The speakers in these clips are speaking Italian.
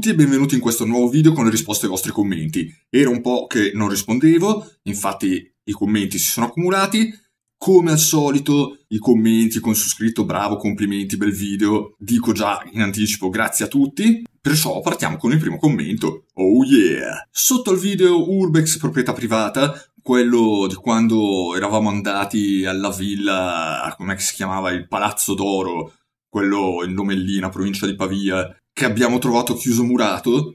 tutti e benvenuti in questo nuovo video con le risposte ai vostri commenti. Era un po' che non rispondevo, infatti i commenti si sono accumulati. Come al solito i commenti con su scritto bravo, complimenti, bel video, dico già in anticipo grazie a tutti. Perciò partiamo con il primo commento. Oh yeah! Sotto al video Urbex proprietà privata, quello di quando eravamo andati alla villa, come si chiamava, il Palazzo d'Oro, quello in Lomellina, provincia di Pavia, che abbiamo trovato chiuso murato,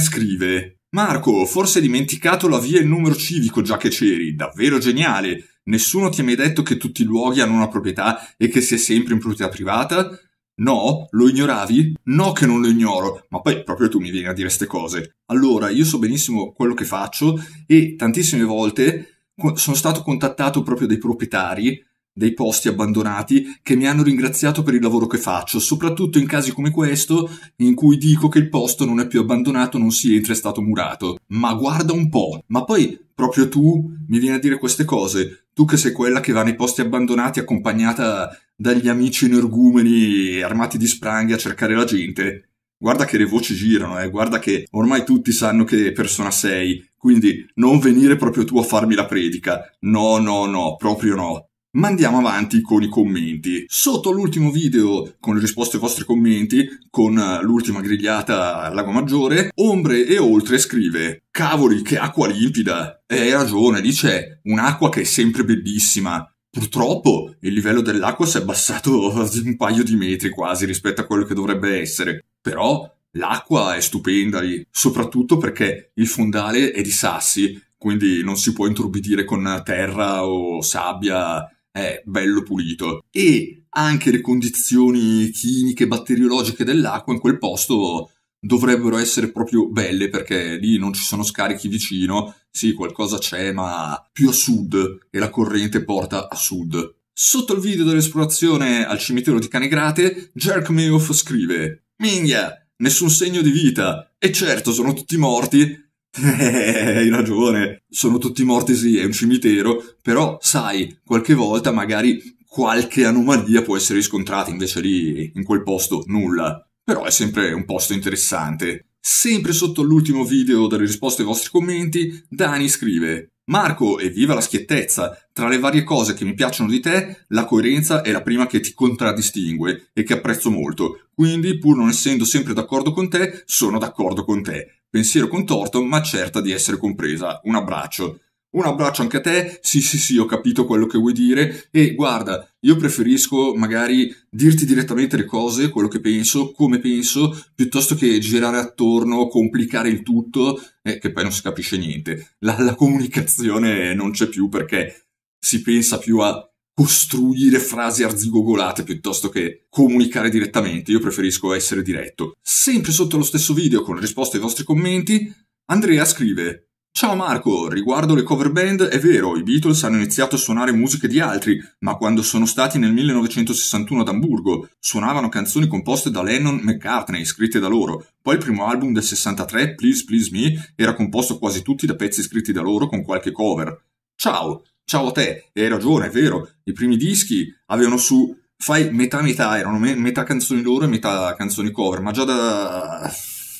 scrive Marco, forse hai dimenticato la via e il numero civico già che c'eri, davvero geniale. Nessuno ti ha mai detto che tutti i luoghi hanno una proprietà e che si è sempre in proprietà privata? No? Lo ignoravi? No che non lo ignoro, ma poi proprio tu mi vieni a dire queste cose. Allora, io so benissimo quello che faccio e tantissime volte sono stato contattato proprio dai proprietari dei posti abbandonati che mi hanno ringraziato per il lavoro che faccio, soprattutto in casi come questo in cui dico che il posto non è più abbandonato, non si entra, è stato murato. Ma guarda un po', ma poi proprio tu mi vieni a dire queste cose, tu che sei quella che va nei posti abbandonati accompagnata dagli amici energumeni armati di spranghe a cercare la gente. Guarda che le voci girano, eh, guarda che ormai tutti sanno che persona sei, quindi non venire proprio tu a farmi la predica. No, no, no, proprio no. Ma andiamo avanti con i commenti. Sotto l'ultimo video con le risposte ai vostri commenti, con eh, l'ultima grigliata a Lago Maggiore, Ombre e Oltre scrive Cavoli, che acqua limpida! E hai ragione, dice, un'acqua che è sempre bellissima. Purtroppo il livello dell'acqua si è abbassato di un paio di metri quasi rispetto a quello che dovrebbe essere. Però l'acqua è stupenda lì, soprattutto perché il fondale è di sassi, quindi non si può intorbidire con terra o sabbia è bello pulito e anche le condizioni chimiche, batteriologiche dell'acqua in quel posto dovrebbero essere proprio belle perché lì non ci sono scarichi vicino, sì qualcosa c'è ma più a sud e la corrente porta a sud. Sotto il video dell'esplorazione al cimitero di Canegrate, Jerk Mayoff scrive Minghia, nessun segno di vita, e certo sono tutti morti, hai ragione, sono tutti morti, sì, è un cimitero, però sai, qualche volta magari qualche anomalia può essere riscontrata, invece lì, in quel posto, nulla. Però è sempre un posto interessante. Sempre sotto l'ultimo video delle risposte ai vostri commenti, Dani scrive Marco, e viva la schiettezza! Tra le varie cose che mi piacciono di te, la coerenza è la prima che ti contraddistingue e che apprezzo molto. Quindi, pur non essendo sempre d'accordo con te, sono d'accordo con te. Pensiero contorto, ma certa di essere compresa. Un abbraccio. Un abbraccio anche a te, sì sì sì ho capito quello che vuoi dire e guarda, io preferisco magari dirti direttamente le cose, quello che penso, come penso, piuttosto che girare attorno, complicare il tutto eh, che poi non si capisce niente. La, la comunicazione non c'è più perché si pensa più a costruire frasi arzigogolate piuttosto che comunicare direttamente. Io preferisco essere diretto. Sempre sotto lo stesso video con risposta ai vostri commenti, Andrea scrive Ciao Marco, riguardo le cover band, è vero, i Beatles hanno iniziato a suonare musiche di altri, ma quando sono stati nel 1961 ad Amburgo, suonavano canzoni composte da Lennon e McCartney, scritte da loro. Poi il primo album del 63, Please Please Me, era composto quasi tutti da pezzi scritti da loro con qualche cover. Ciao, ciao a te, hai ragione, è vero, i primi dischi avevano su... Fai metà metà, erano me- metà canzoni loro e metà canzoni cover, ma già da...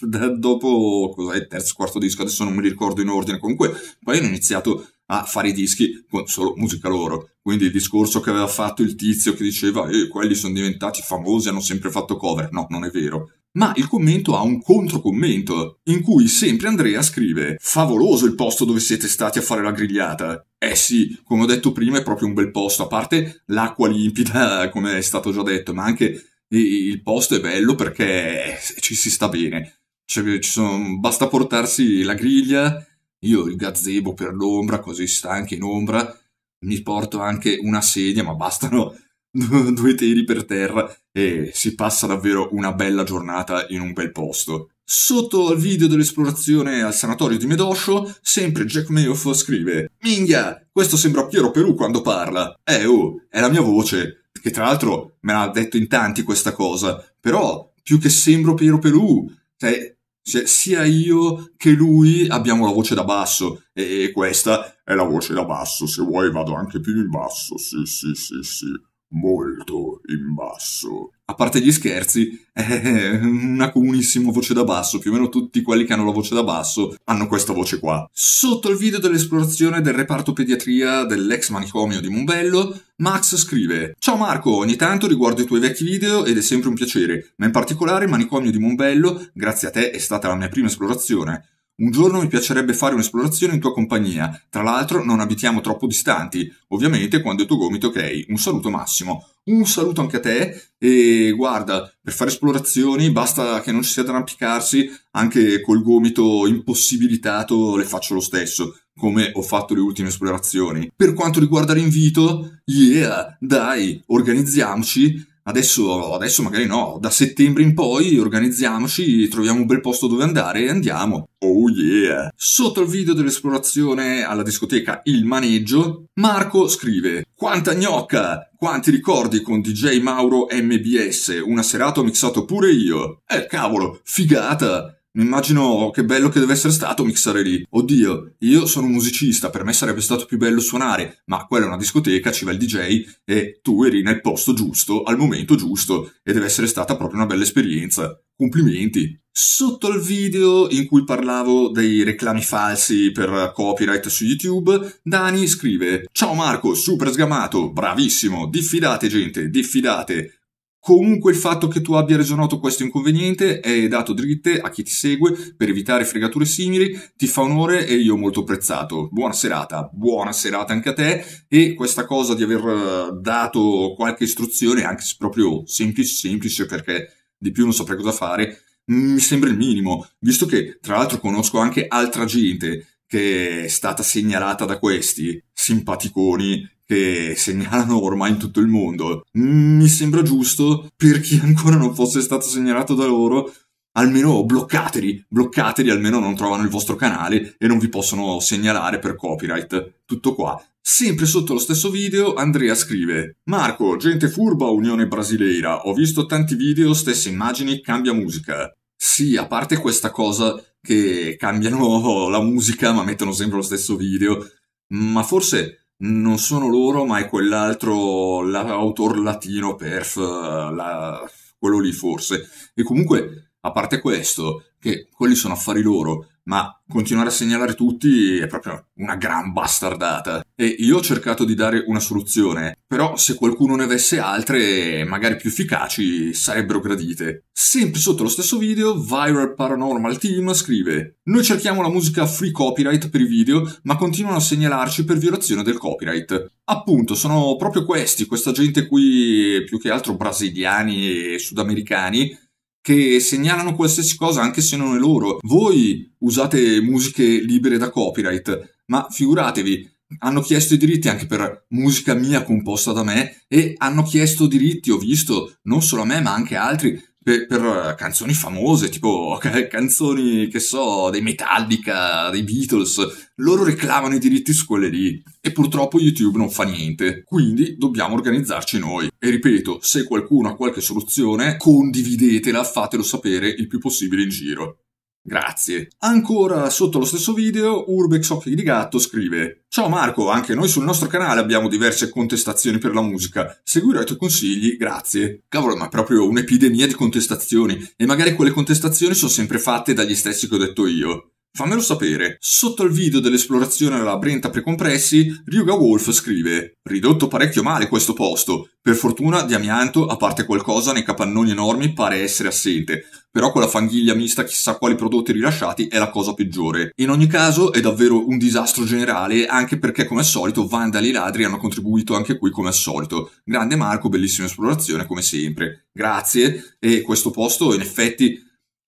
da dopo cos'è, il terzo, quarto disco, adesso non mi ricordo in ordine, comunque poi hanno iniziato a fare i dischi con solo musica loro. Quindi il discorso che aveva fatto il tizio che diceva eh, quelli sono diventati famosi, hanno sempre fatto cover, no, non è vero. Ma il commento ha un controcommento, in cui sempre Andrea scrive Favoloso il posto dove siete stati a fare la grigliata. Eh sì, come ho detto prima è proprio un bel posto, a parte l'acqua limpida, come è stato già detto, ma anche il posto è bello perché ci si sta bene. Cioè, sono, basta portarsi la griglia, io il gazebo per l'ombra, così stanchi in ombra, mi porto anche una sedia, ma bastano due teli per terra e si passa davvero una bella giornata in un bel posto. Sotto al video dell'esplorazione al sanatorio di Medoscio, sempre Jack Mayoff scrive Minghia, questo sembra Piero Perù quando parla. Eh oh, è la mia voce, che tra l'altro me l'ha detto in tanti questa cosa, però più che sembro Piero Perù, cioè, cioè, sia io che lui abbiamo la voce da basso e, e questa è la voce da basso. Se vuoi vado anche più in basso. Sì, sì, sì, sì, molto in basso a parte gli scherzi, è una comunissima voce da basso, più o meno tutti quelli che hanno la voce da basso hanno questa voce qua. Sotto il video dell'esplorazione del reparto pediatria dell'ex manicomio di Mumbello, Max scrive Ciao Marco, ogni tanto riguardo i tuoi vecchi video ed è sempre un piacere, ma in particolare il manicomio di Mumbello, grazie a te, è stata la mia prima esplorazione. Un giorno mi piacerebbe fare un'esplorazione in tua compagnia, tra l'altro non abitiamo troppo distanti, ovviamente quando il tuo gomito ok. Un saluto Massimo. Un saluto anche a te e guarda, per fare esplorazioni basta che non ci sia da arrampicarsi, anche col gomito impossibilitato le faccio lo stesso, come ho fatto le ultime esplorazioni. Per quanto riguarda l'invito, yeah, dai, organizziamoci Adesso, adesso magari no, da settembre in poi organizziamoci, troviamo un bel posto dove andare e andiamo. Oh yeah! Sotto il video dell'esplorazione alla discoteca Il Maneggio, Marco scrive Quanta gnocca! Quanti ricordi con DJ Mauro MBS, una serata ho mixato pure io. Eh cavolo, figata! Mi immagino che bello che deve essere stato mixare lì. Oddio, io sono un musicista, per me sarebbe stato più bello suonare, ma quella è una discoteca, ci va il DJ e tu eri nel posto giusto, al momento giusto, e deve essere stata proprio una bella esperienza. Complimenti. Sotto al video in cui parlavo dei reclami falsi per copyright su YouTube, Dani scrive: Ciao Marco, super sgamato, bravissimo, diffidate gente, diffidate. Comunque il fatto che tu abbia reso questo inconveniente è dato dritte a chi ti segue per evitare fregature simili, ti fa onore e io molto apprezzato. Buona serata, buona serata anche a te e questa cosa di aver eh, dato qualche istruzione, anche se proprio semplice, semplice perché di più non saprei cosa fare, mi sembra il minimo, visto che tra l'altro conosco anche altra gente che è stata segnalata da questi simpaticoni che segnalano ormai in tutto il mondo. Mi sembra giusto, per chi ancora non fosse stato segnalato da loro, almeno bloccateli, bloccateli, almeno non trovano il vostro canale e non vi possono segnalare per copyright. Tutto qua. Sempre sotto lo stesso video, Andrea scrive: Marco, gente furba, Unione Brasileira. Ho visto tanti video, stesse immagini, cambia musica. Sì, a parte questa cosa che cambiano la musica ma mettono sempre lo stesso video, ma forse non sono loro ma è quell'altro l'autor latino perf, eh, la, quello lì forse. E comunque, a parte questo, che quelli sono affari loro, ma continuare a segnalare tutti è proprio una gran bastardata. E io ho cercato di dare una soluzione, però se qualcuno ne avesse altre, magari più efficaci, sarebbero gradite. Sempre sotto lo stesso video, Viral Paranormal Team scrive Noi cerchiamo la musica free copyright per i video, ma continuano a segnalarci per violazione del copyright. Appunto, sono proprio questi, questa gente qui, più che altro brasiliani e sudamericani, che segnalano qualsiasi cosa anche se non è loro. Voi usate musiche libere da copyright, ma figuratevi, hanno chiesto i diritti anche per musica mia composta da me e hanno chiesto diritti, ho visto, non solo a me ma anche a altri, per, per, eh, canzoni famose, tipo eh, canzoni che so, dei Metallica, dei Beatles, loro reclamano i diritti su quelle lì e purtroppo YouTube non fa niente, quindi dobbiamo organizzarci noi. E ripeto, se qualcuno ha qualche soluzione, condividetela, fatelo sapere il più possibile in giro. Grazie. Ancora sotto lo stesso video, Urbex Occhi di Gatto scrive Ciao Marco, anche noi sul nostro canale abbiamo diverse contestazioni per la musica. Seguirò i tuoi consigli, grazie. Cavolo, ma è proprio un'epidemia di contestazioni. E magari quelle contestazioni sono sempre fatte dagli stessi che ho detto io. Fammelo sapere. Sotto il video dell'esplorazione della Brenta Precompressi, Ryuga Wolf scrive: Ridotto parecchio male questo posto. Per fortuna, di amianto, a parte qualcosa nei capannoni enormi, pare essere assente. Però quella fanghiglia mista chissà quali prodotti rilasciati è la cosa peggiore. In ogni caso, è davvero un disastro generale, anche perché, come al solito, vandali e ladri hanno contribuito anche qui come al solito. Grande Marco, bellissima esplorazione come sempre. Grazie. E questo posto, in effetti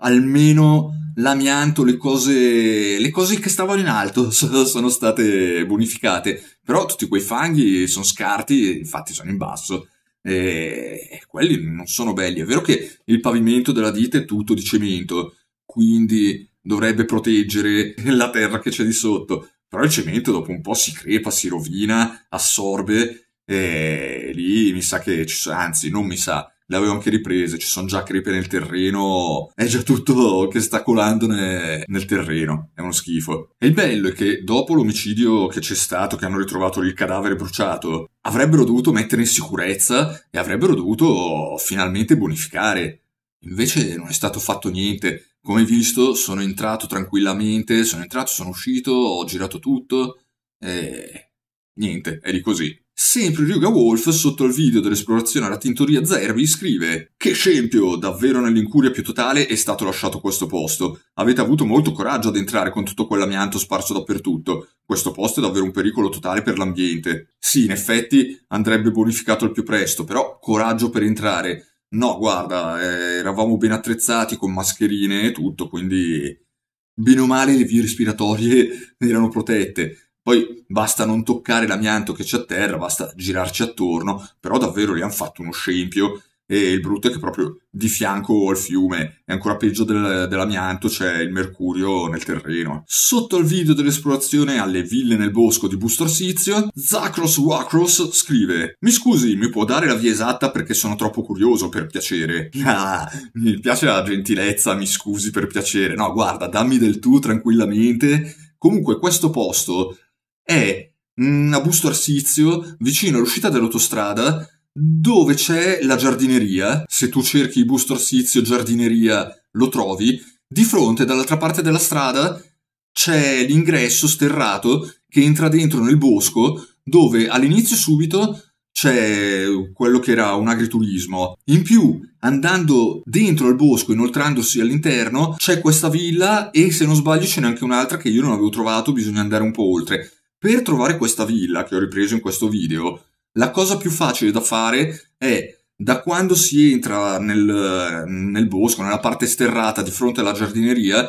almeno l'amianto, le cose, le cose che stavano in alto sono state bonificate, però tutti quei fanghi sono scarti, infatti sono in basso. E quelli non sono belli. È vero che il pavimento della ditta è tutto di cemento, quindi dovrebbe proteggere la terra che c'è di sotto. Però il cemento dopo un po' si crepa, si rovina, assorbe e lì mi sa che ci sono, anzi non mi sa, le avevo anche riprese, ci sono già crepe nel terreno, è già tutto che sta colando nel, nel terreno, è uno schifo. E il bello è che dopo l'omicidio che c'è stato, che hanno ritrovato il cadavere bruciato, avrebbero dovuto mettere in sicurezza e avrebbero dovuto finalmente bonificare. Invece non è stato fatto niente. Come visto, sono entrato tranquillamente, sono entrato, sono uscito, ho girato tutto e niente, è di così. Sempre Ryuga Wolf, sotto il video dell'esplorazione alla tintoria Zerbi, scrive Che scempio! Davvero nell'incuria più totale è stato lasciato questo posto. Avete avuto molto coraggio ad entrare con tutto quell'amianto sparso dappertutto. Questo posto è davvero un pericolo totale per l'ambiente. Sì, in effetti andrebbe bonificato al più presto, però coraggio per entrare. No, guarda, eh, eravamo ben attrezzati con mascherine e tutto, quindi bene o male le vie respiratorie erano protette. Poi basta non toccare l'amianto che c'è a terra, basta girarci attorno, però davvero gli hanno fatto uno scempio e il brutto è che proprio di fianco al fiume è ancora peggio del, dell'amianto c'è il mercurio nel terreno sotto al video dell'esplorazione alle ville nel bosco di Busto Arsizio Zacros Wacros scrive mi scusi mi può dare la via esatta perché sono troppo curioso per piacere ah, mi piace la gentilezza mi scusi per piacere no guarda dammi del tu tranquillamente Comunque questo posto è a Busto Arsizio, vicino all'uscita dell'autostrada, dove c'è la giardineria. Se tu cerchi Busto Arsizio giardineria, lo trovi. Di fronte, dall'altra parte della strada, c'è l'ingresso sterrato che entra dentro nel bosco, dove all'inizio subito c'è quello che era un agriturismo. In più, andando dentro al bosco, inoltrandosi all'interno, c'è questa villa e se non sbaglio ce n'è anche un'altra che io non avevo trovato, bisogna andare un po' oltre. Per trovare questa villa che ho ripreso in questo video, la cosa più facile da fare è da quando si entra nel, nel bosco, nella parte sterrata di fronte alla giardineria,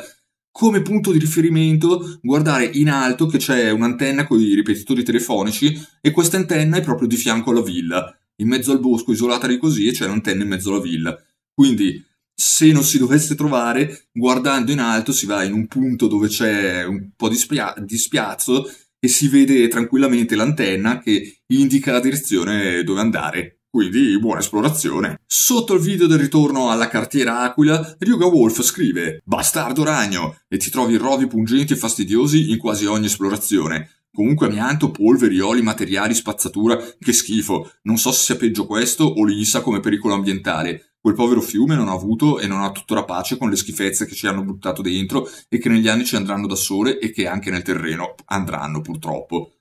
come punto di riferimento guardare in alto che c'è un'antenna con i ripetitori telefonici e questa antenna è proprio di fianco alla villa, in mezzo al bosco, isolata di così e c'è un'antenna in mezzo alla villa. Quindi se non si dovesse trovare, guardando in alto si va in un punto dove c'è un po' di, spia- di spiazzo e si vede tranquillamente l'antenna che indica la direzione dove andare. Quindi buona esplorazione. Sotto il video del ritorno alla cartiera Aquila, Ryuga Wolf scrive Bastardo ragno! e ti trovi rovi pungenti e fastidiosi in quasi ogni esplorazione. Comunque amianto, polveri, oli, materiali, spazzatura, che schifo. Non so se sia peggio questo o l'INSA come pericolo ambientale. Quel povero fiume non ha avuto e non ha tuttora pace con le schifezze che ci hanno buttato dentro e che negli anni ci andranno da sole e che anche nel terreno andranno purtroppo.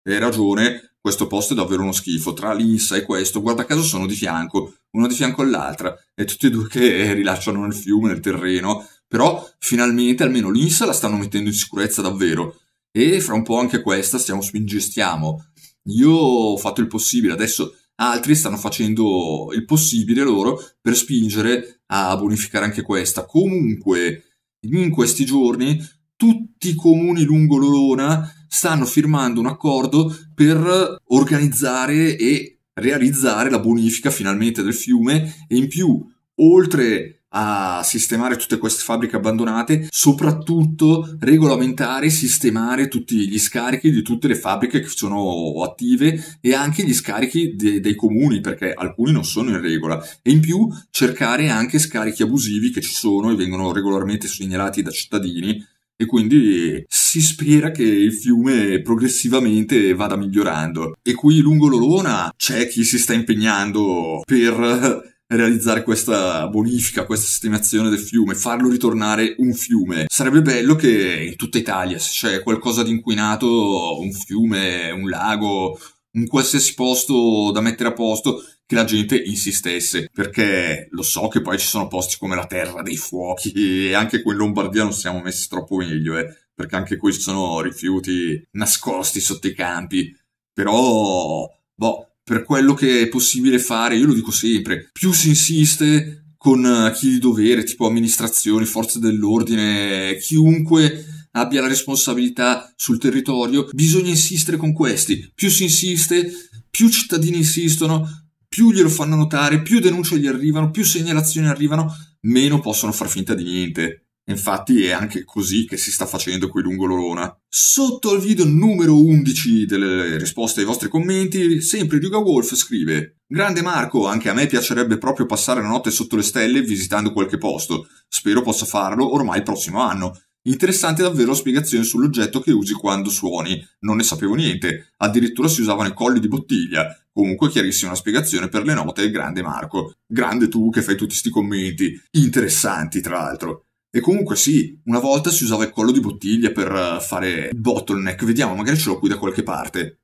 E hai ragione, questo posto è davvero uno schifo. Tra l'Insa e questo, guarda caso, sono di fianco, uno di fianco all'altra, e tutti e due che rilasciano nel fiume, nel terreno. Però finalmente almeno l'Insa la stanno mettendo in sicurezza davvero. E fra un po' anche questa stiamo spingestiamo. Io ho fatto il possibile, adesso altri stanno facendo il possibile loro per spingere a bonificare anche questa. Comunque, in questi giorni, tutti i comuni lungo l'Olona stanno firmando un accordo per organizzare e realizzare la bonifica finalmente del fiume e in più, oltre a sistemare tutte queste fabbriche abbandonate, soprattutto regolamentare e sistemare tutti gli scarichi di tutte le fabbriche che sono attive e anche gli scarichi de- dei comuni, perché alcuni non sono in regola. E in più cercare anche scarichi abusivi che ci sono e vengono regolarmente segnalati da cittadini e quindi si spera che il fiume progressivamente vada migliorando. E qui lungo l'Olona c'è chi si sta impegnando per realizzare questa bonifica, questa sistemazione del fiume, farlo ritornare un fiume. Sarebbe bello che in tutta Italia, se c'è qualcosa di inquinato, un fiume, un lago, un qualsiasi posto da mettere a posto, che la gente insistesse, perché lo so che poi ci sono posti come la Terra dei Fuochi e anche qui in Lombardia non siamo messi troppo meglio, eh, perché anche qui ci sono rifiuti nascosti sotto i campi, però, boh, per quello che è possibile fare, io lo dico sempre, più si insiste con eh, chi di dovere, tipo amministrazioni, forze dell'ordine, chiunque abbia la responsabilità sul territorio, bisogna insistere con questi. Più si insiste, più cittadini insistono, più glielo fanno notare, più denunce gli arrivano, più segnalazioni arrivano, meno possono far finta di niente. Infatti è anche così che si sta facendo qui lungo l'orona. Sotto al video numero 11 delle risposte ai vostri commenti, sempre Ryuga Wolf scrive Grande Marco, anche a me piacerebbe proprio passare la notte sotto le stelle visitando qualche posto. Spero possa farlo ormai il prossimo anno. Interessante davvero la spiegazione sull'oggetto che usi quando suoni, non ne sapevo niente, addirittura si usavano i colli di bottiglia, comunque chiarissima spiegazione per le note del grande Marco. Grande tu che fai tutti questi commenti, interessanti tra l'altro. E comunque sì, una volta si usava il collo di bottiglia per eh, fare il bottleneck. Vediamo, magari ce l'ho qui da qualche parte.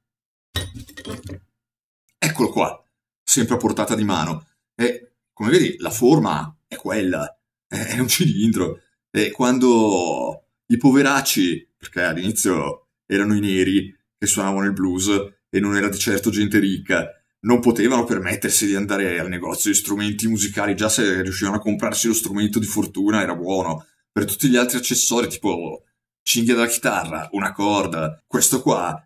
Eccolo qua, sempre a portata di mano. E come vedi, la forma è quella, è un cilindro. E quando i poveracci, perché all'inizio erano i neri che suonavano il blues e non era di certo gente ricca, non potevano permettersi di andare al negozio di strumenti musicali, già se riuscivano a comprarsi lo strumento di fortuna era buono. Per tutti gli altri accessori, tipo cinghia della chitarra, una corda, questo qua,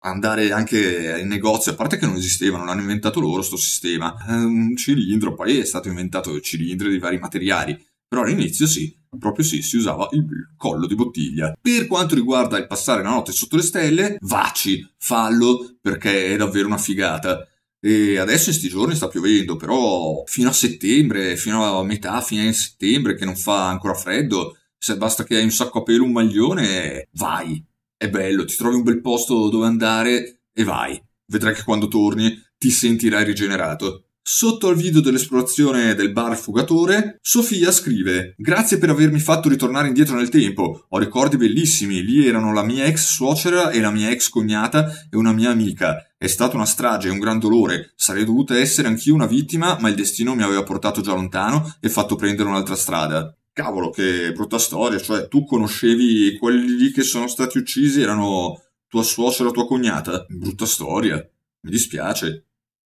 andare anche in negozio, a parte che non esisteva, non hanno inventato loro questo sistema, un cilindro, poi è stato inventato cilindri di vari materiali, però all'inizio sì, proprio sì, si usava il collo di bottiglia. Per quanto riguarda il passare la notte sotto le stelle, vaci, fallo, perché è davvero una figata. E adesso in questi giorni sta piovendo, però fino a settembre, fino a metà, fine settembre, che non fa ancora freddo, se basta che hai un sacco a pelo, un maglione, vai. È bello, ti trovi un bel posto dove andare e vai. Vedrai che quando torni ti sentirai rigenerato. Sotto al video dell'esplorazione del bar fugatore, Sofia scrive: Grazie per avermi fatto ritornare indietro nel tempo. Ho ricordi bellissimi. Lì erano la mia ex suocera e la mia ex cognata e una mia amica. È stata una strage, e un gran dolore. Sarei dovuta essere anch'io una vittima, ma il destino mi aveva portato già lontano e fatto prendere un'altra strada. Cavolo, che brutta storia. Cioè, tu conoscevi quelli lì che sono stati uccisi erano tua suocera o tua cognata? Brutta storia. Mi dispiace.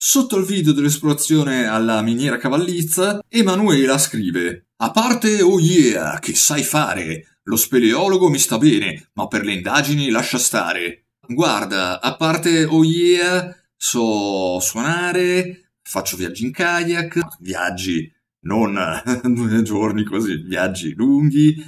Sotto il video dell'esplorazione alla miniera Cavallizza, Emanuela scrive A parte oh yeah, che sai fare, lo speleologo mi sta bene, ma per le indagini lascia stare. Guarda, a parte oh yeah, so suonare, faccio viaggi in kayak, viaggi non due giorni così, viaggi lunghi,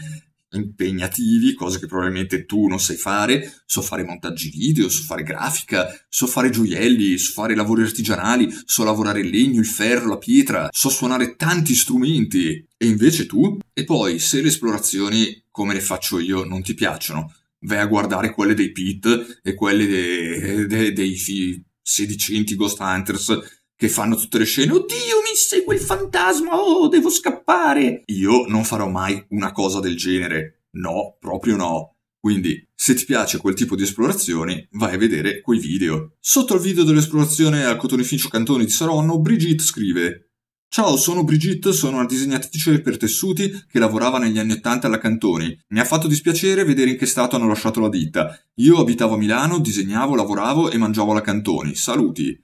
impegnativi, cose che probabilmente tu non sai fare, so fare montaggi video, so fare grafica, so fare gioielli, so fare lavori artigianali, so lavorare il legno, il ferro, la pietra, so suonare tanti strumenti e invece tu? E poi se le esplorazioni come le faccio io non ti piacciono, vai a guardare quelle dei Pit e quelle de, de, dei fi, sedicenti Ghost Hunters che fanno tutte le scene, oddio mi segue il fantasma, oh devo scappare. Io non farò mai una cosa del genere, no, proprio no. Quindi, se ti piace quel tipo di esplorazioni, vai a vedere quei video. Sotto il video dell'esplorazione al cotonificio Cantoni di Saronno, Brigitte scrive Ciao, sono Brigitte, sono una disegnatrice per tessuti che lavorava negli anni Ottanta alla Cantoni. Mi ha fatto dispiacere vedere in che stato hanno lasciato la ditta. Io abitavo a Milano, disegnavo, lavoravo e mangiavo alla Cantoni. Saluti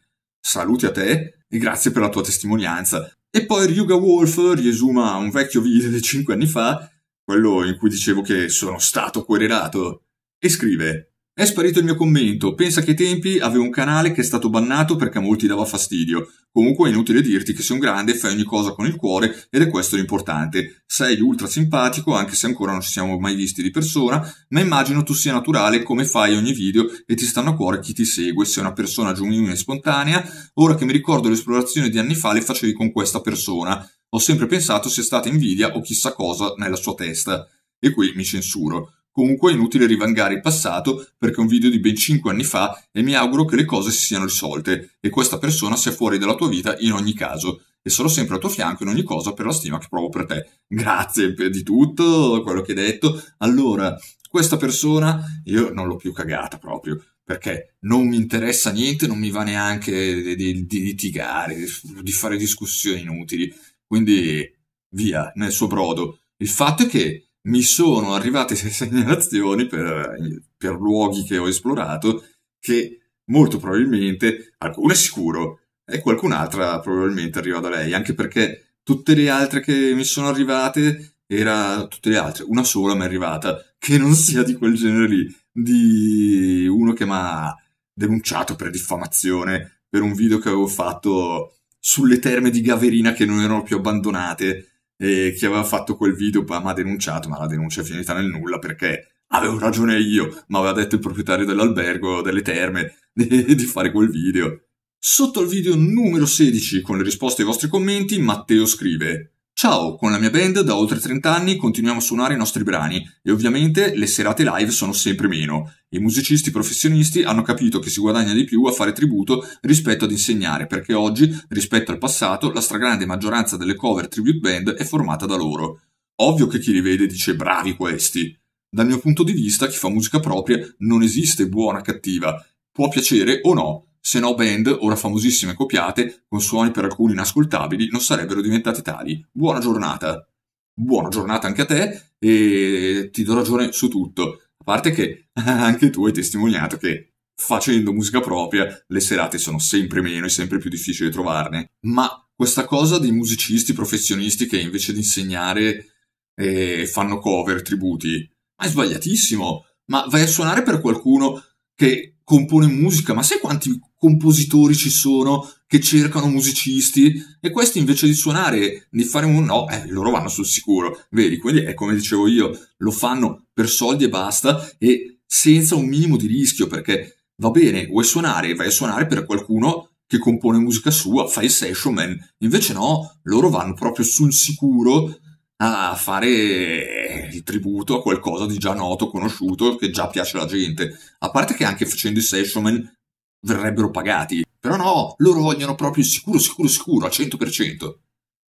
saluti a te e grazie per la tua testimonianza. E poi Ryuga Wolf riesuma un vecchio video di 5 anni fa, quello in cui dicevo che sono stato querelato, e scrive è sparito il mio commento, pensa che ai tempi avevo un canale che è stato bannato perché a molti dava fastidio. Comunque è inutile dirti che sei un grande, fai ogni cosa con il cuore ed è questo l'importante. Sei ultra simpatico, anche se ancora non ci siamo mai visti di persona, ma immagino tu sia naturale come fai ogni video e ti stanno a cuore chi ti segue, sei una persona genuina e spontanea. Ora che mi ricordo l'esplorazione di anni fa le facevi con questa persona. Ho sempre pensato sia stata invidia o chissà cosa nella sua testa. E qui mi censuro. Comunque è inutile rivangare il passato perché è un video di ben 5 anni fa e mi auguro che le cose si siano risolte e questa persona sia fuori dalla tua vita in ogni caso e sarò sempre al tuo fianco in ogni cosa per la stima che provo per te. Grazie per di tutto quello che hai detto. Allora, questa persona io non l'ho più cagata proprio perché non mi interessa niente, non mi va neanche di, di litigare, di fare discussioni inutili. Quindi via nel suo brodo. Il fatto è che mi sono arrivate segnalazioni per, per luoghi che ho esplorato che molto probabilmente, alcune sicuro, e qualcun'altra probabilmente arriva da lei, anche perché tutte le altre che mi sono arrivate era tutte le altre, una sola mi è arrivata che non sia di quel genere lì, di uno che mi ha denunciato per diffamazione per un video che avevo fatto sulle terme di Gaverina che non erano più abbandonate e chi aveva fatto quel video mi ha denunciato, ma la denuncia è finita nel nulla perché avevo ragione io, ma aveva detto il proprietario dell'albergo, delle terme, di, di fare quel video. Sotto al video numero 16 con le risposte ai vostri commenti, Matteo scrive Ciao, con la mia band da oltre 30 anni continuiamo a suonare i nostri brani e ovviamente le serate live sono sempre meno. I musicisti professionisti hanno capito che si guadagna di più a fare tributo rispetto ad insegnare, perché oggi, rispetto al passato, la stragrande maggioranza delle cover tribute band è formata da loro. Ovvio che chi li vede dice bravi questi. Dal mio punto di vista, chi fa musica propria non esiste buona o cattiva, può piacere o no, se no band, ora famosissime copiate, con suoni per alcuni inascoltabili, non sarebbero diventate tali. Buona giornata! Buona giornata anche a te e ti do ragione su tutto. A parte che anche tu hai testimoniato che facendo musica propria le serate sono sempre meno e sempre più difficili trovarne. Ma questa cosa dei musicisti professionisti che invece di insegnare eh, fanno cover, tributi, ma è sbagliatissimo. Ma vai a suonare per qualcuno che compone musica, ma sai quanti compositori ci sono che cercano musicisti e questi invece di suonare, di fare un no, eh, loro vanno sul sicuro, vedi? Quindi è come dicevo io, lo fanno per soldi e basta e senza un minimo di rischio perché va bene, vuoi suonare, vai a suonare per qualcuno che compone musica sua, fai session man, invece no, loro vanno proprio sul sicuro a fare il tributo a qualcosa di già noto, conosciuto, che già piace alla gente. A parte che anche facendo i session verrebbero pagati. Però no, loro vogliono proprio il sicuro, sicuro, sicuro, al 100%.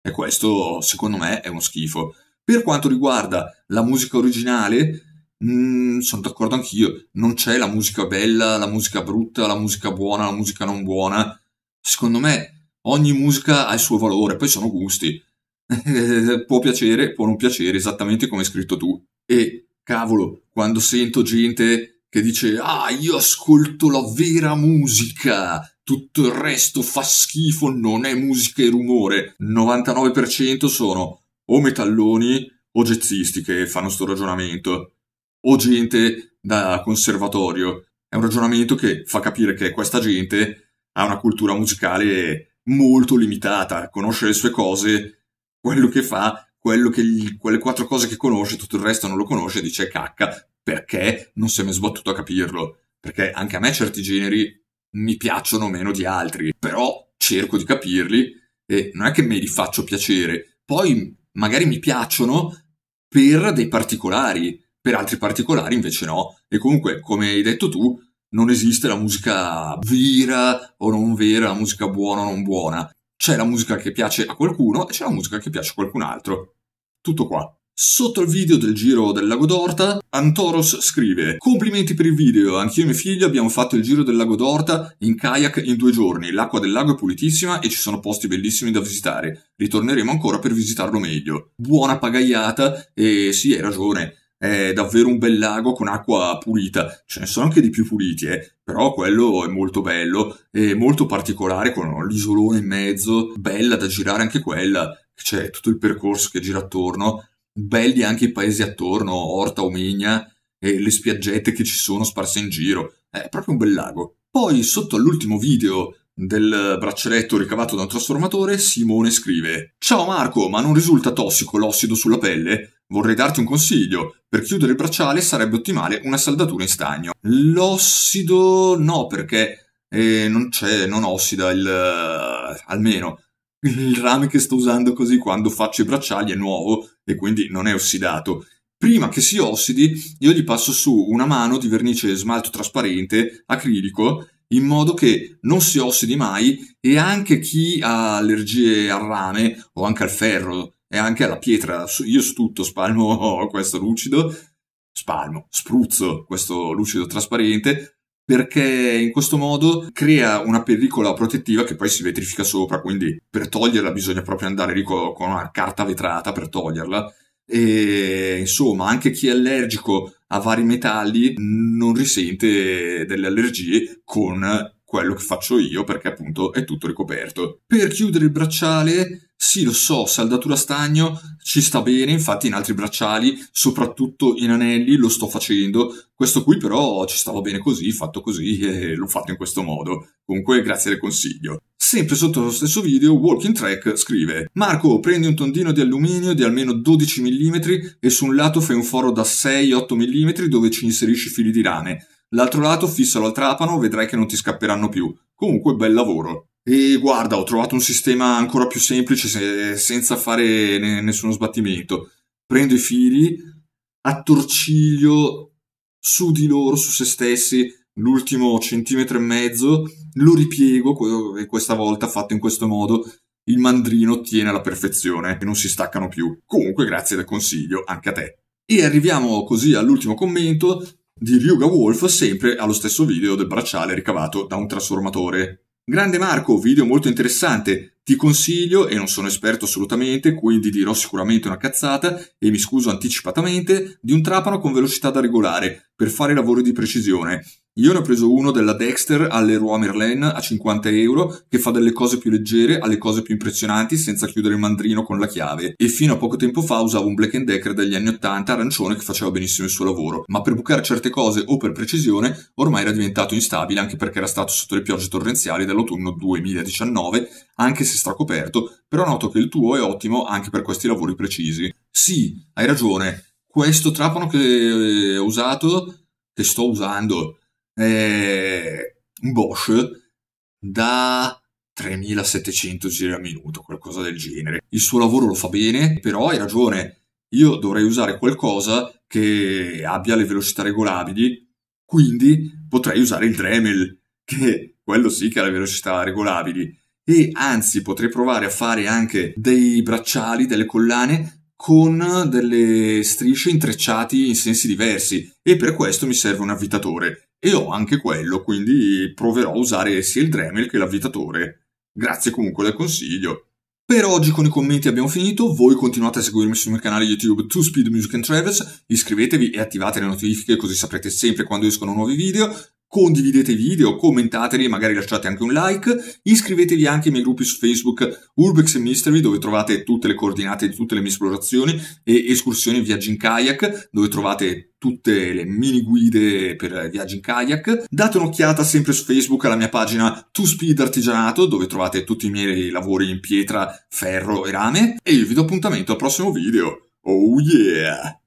E questo, secondo me, è uno schifo. Per quanto riguarda la musica originale, mm, sono d'accordo anch'io. Non c'è la musica bella, la musica brutta, la musica buona, la musica non buona. Secondo me ogni musica ha il suo valore, poi sono gusti. Eh, può piacere, può non piacere, esattamente come hai scritto tu. E cavolo, quando sento gente che dice "Ah, io ascolto la vera musica, tutto il resto fa schifo, non è musica e rumore". 99% sono o metalloni o jazzisti che fanno questo ragionamento o gente da conservatorio. È un ragionamento che fa capire che questa gente ha una cultura musicale molto limitata, conosce le sue cose quello che fa, quello che gli, quelle quattro cose che conosce, tutto il resto non lo conosce, dice cacca, perché non si è mai sbattuto a capirlo. Perché anche a me certi generi mi piacciono meno di altri, però cerco di capirli e non è che me li faccio piacere. Poi magari mi piacciono per dei particolari, per altri particolari invece no. E comunque, come hai detto tu, non esiste la musica vera o non vera, la musica buona o non buona. C'è la musica che piace a qualcuno e c'è la musica che piace a qualcun altro. Tutto qua. Sotto il video del giro del lago d'Orta, Antoros scrive: Complimenti per il video, anch'io e mio figlio abbiamo fatto il giro del lago d'Orta in kayak in due giorni. L'acqua del lago è pulitissima e ci sono posti bellissimi da visitare. Ritorneremo ancora per visitarlo meglio. Buona pagaiata, e sì, hai ragione. È davvero un bel lago con acqua pulita. Ce ne sono anche di più puliti, eh. Però quello è molto bello e molto particolare con l'isolone in mezzo, bella da girare anche quella, c'è tutto il percorso che gira attorno, belli anche i paesi attorno, Orta, Omegna e le spiaggette che ci sono sparse in giro, è proprio un bel lago. Poi sotto all'ultimo video del braccialetto ricavato da un trasformatore, Simone scrive: Ciao Marco, ma non risulta tossico l'ossido sulla pelle? Vorrei darti un consiglio. Per chiudere il bracciale sarebbe ottimale una saldatura in stagno. L'ossido no, perché eh, non c'è, non ossida il. Uh, almeno. Il rame che sto usando così quando faccio i bracciali è nuovo e quindi non è ossidato. Prima che si ossidi, io gli passo su una mano di vernice smalto trasparente, acrilico, in modo che non si ossidi mai e anche chi ha allergie al rame o anche al ferro e anche alla pietra, io su tutto spalmo questo lucido, spalmo, spruzzo questo lucido trasparente perché in questo modo crea una pellicola protettiva che poi si vetrifica sopra, quindi per toglierla bisogna proprio andare lì con una carta vetrata per toglierla e insomma anche chi è allergico a vari metalli non risente delle allergie con quello che faccio io perché appunto è tutto ricoperto. Per chiudere il bracciale, sì lo so, saldatura stagno ci sta bene, infatti in altri bracciali, soprattutto in anelli, lo sto facendo. Questo qui però ci stava bene così, fatto così e l'ho fatto in questo modo. Comunque grazie del consiglio. Sempre sotto lo stesso video, Walking Track scrive: Marco, prendi un tondino di alluminio di almeno 12 mm e su un lato fai un foro da 6-8 mm dove ci inserisci fili di rame. L'altro lato fissalo al trapano, vedrai che non ti scapperanno più. Comunque bel lavoro. E guarda, ho trovato un sistema ancora più semplice se, senza fare ne, nessuno sbattimento. Prendo i fili, attorciglio su di loro, su se stessi, l'ultimo centimetro e mezzo, lo ripiego, e questa volta fatto in questo modo, il mandrino ottiene alla perfezione e non si staccano più. Comunque grazie del consiglio anche a te. E arriviamo così all'ultimo commento di Ryuga Wolf sempre allo stesso video del bracciale ricavato da un trasformatore. Grande Marco, video molto interessante, ti consiglio, e non sono esperto assolutamente, quindi dirò sicuramente una cazzata, e mi scuso anticipatamente, di un trapano con velocità da regolare, per fare lavori di precisione. Io ne ho preso uno della Dexter all'Eroa Merlin a 50 euro, che fa delle cose più leggere alle cose più impressionanti senza chiudere il mandrino con la chiave. E fino a poco tempo fa usavo un Black Decker degli anni 80 arancione che faceva benissimo il suo lavoro, ma per bucare certe cose o per precisione ormai era diventato instabile anche perché era stato sotto le piogge torrenziali dell'autunno 2019, anche se sei stracoperto, però noto che il tuo è ottimo anche per questi lavori precisi. Sì, hai ragione, questo trapano che ho usato, che sto usando, è un Bosch da 3700 giri al minuto, qualcosa del genere. Il suo lavoro lo fa bene, però hai ragione, io dovrei usare qualcosa che abbia le velocità regolabili, quindi potrei usare il Dremel, che quello sì che ha le velocità regolabili e anzi potrei provare a fare anche dei bracciali, delle collane con delle strisce intrecciate in sensi diversi e per questo mi serve un avvitatore e ho anche quello, quindi proverò a usare sia il Dremel che l'avvitatore. Grazie comunque del consiglio. Per oggi con i commenti abbiamo finito, voi continuate a seguirmi sul mio canale YouTube 2 Speed Music and Travels, iscrivetevi e attivate le notifiche così saprete sempre quando escono nuovi video, condividete i video, commentateli, magari lasciate anche un like, iscrivetevi anche ai miei gruppi su Facebook Urbex e Mystery dove trovate tutte le coordinate di tutte le mie esplorazioni e escursioni viaggi in kayak dove trovate tutte le mini guide per viaggi in kayak. Date un'occhiata sempre su Facebook alla mia pagina 2 Speed Artigianato dove trovate tutti i miei lavori in pietra, ferro e rame e io vi do appuntamento al prossimo video. Oh yeah!